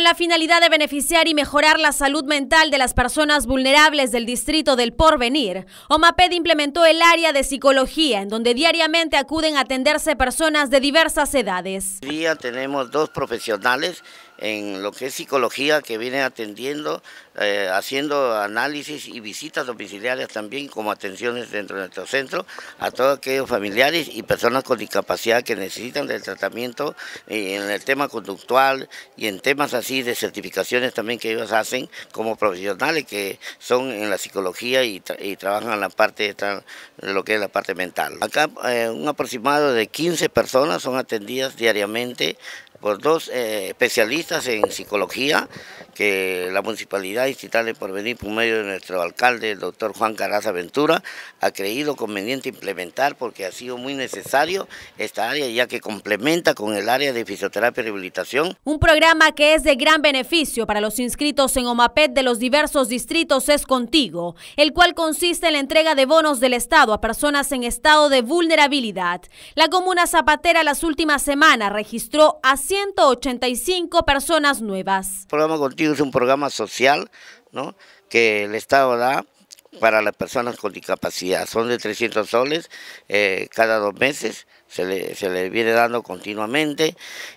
Con la finalidad de beneficiar y mejorar la salud mental de las personas vulnerables del distrito del Porvenir, OMAPED implementó el área de psicología, en donde diariamente acuden a atenderse personas de diversas edades. día tenemos dos profesionales en lo que es psicología, que viene atendiendo, eh, haciendo análisis y visitas domiciliarias también como atenciones dentro de nuestro centro a todos aquellos familiares y personas con discapacidad que necesitan del tratamiento eh, en el tema conductual y en temas así de certificaciones también que ellos hacen como profesionales que son en la psicología y, trabajan en la parte de lo que es la parte mental. Acá eh, un aproximado de 15 personas son atendidas diariamente por pues, dos eh, especialistas en psicología que la Municipalidad Distrital por venir por medio de nuestro alcalde, el doctor Juan Caraza Aventura, ha creído conveniente implementar porque ha sido muy necesario esta área ya que complementa con el área de fisioterapia y rehabilitación. Un programa que es de gran beneficio para los inscritos en OMAPED de los diversos distritos es Contigo, el cual consiste en la entrega de bonos del Estado a personas en estado de vulnerabilidad. La comuna zapatera las últimas semanas registró a 185 personas nuevas. El programa Contigo es un programa social ¿no? que el Estado da para las personas con discapacidad. Son de 300 soles eh, cada dos meses, se le, viene dando continuamente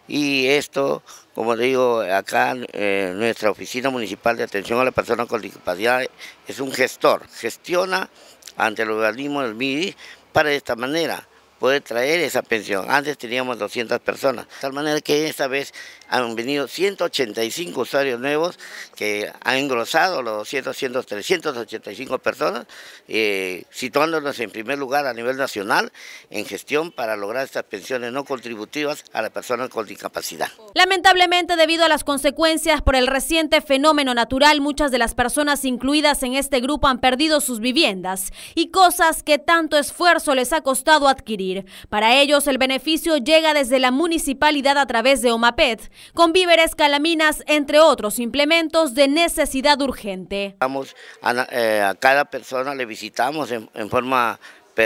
y esto, como digo, acá eh, nuestra Oficina Municipal de Atención a las Personas con Discapacidad es un gestor, gestiona ante el organismo del MIDI para de esta manera poder traer esa pensión. Antes teníamos 200 personas. De tal manera que esta vez han venido 185 usuarios nuevos que han engrosado los 200, 100, 385 personas, eh, situándonos en primer lugar a nivel nacional en gestión para lograr estas pensiones no contributivas a las personas con discapacidad. Lamentablemente, debido a las consecuencias por el reciente fenómeno natural, muchas de las personas incluidas en este grupo han perdido sus viviendas y cosas que tanto esfuerzo les ha costado adquirir. Para ellos, el beneficio llega desde la municipalidad a través de OMAPET, con víveres, calaminas, entre otros implementos de necesidad urgente. Vamos a, eh, cada persona le visitamos en, forma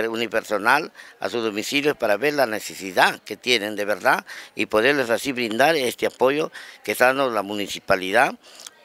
unipersonal a su domicilio para ver la necesidad que tienen de verdad y poderles así brindar este apoyo que está dando la municipalidad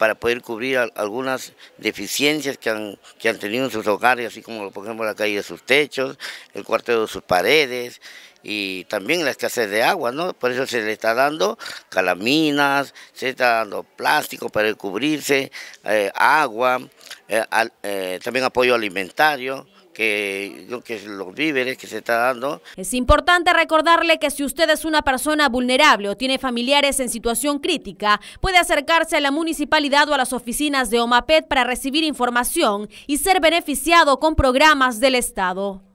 para poder cubrir algunas deficiencias que han, que han tenido en sus hogares, así como por ejemplo la caída de sus techos, el cuarto de sus paredes y también la escasez de agua, ¿no? Por eso se le está dando calaminas, se está dando plástico para cubrirse, eh, agua, eh, eh, también apoyo alimentario que los víveres que se está dando. Es importante recordarle que si usted es una persona vulnerable o tiene familiares en situación crítica, puede acercarse a la municipalidad o a las oficinas de OMAPET para recibir información y ser beneficiado con programas del Estado.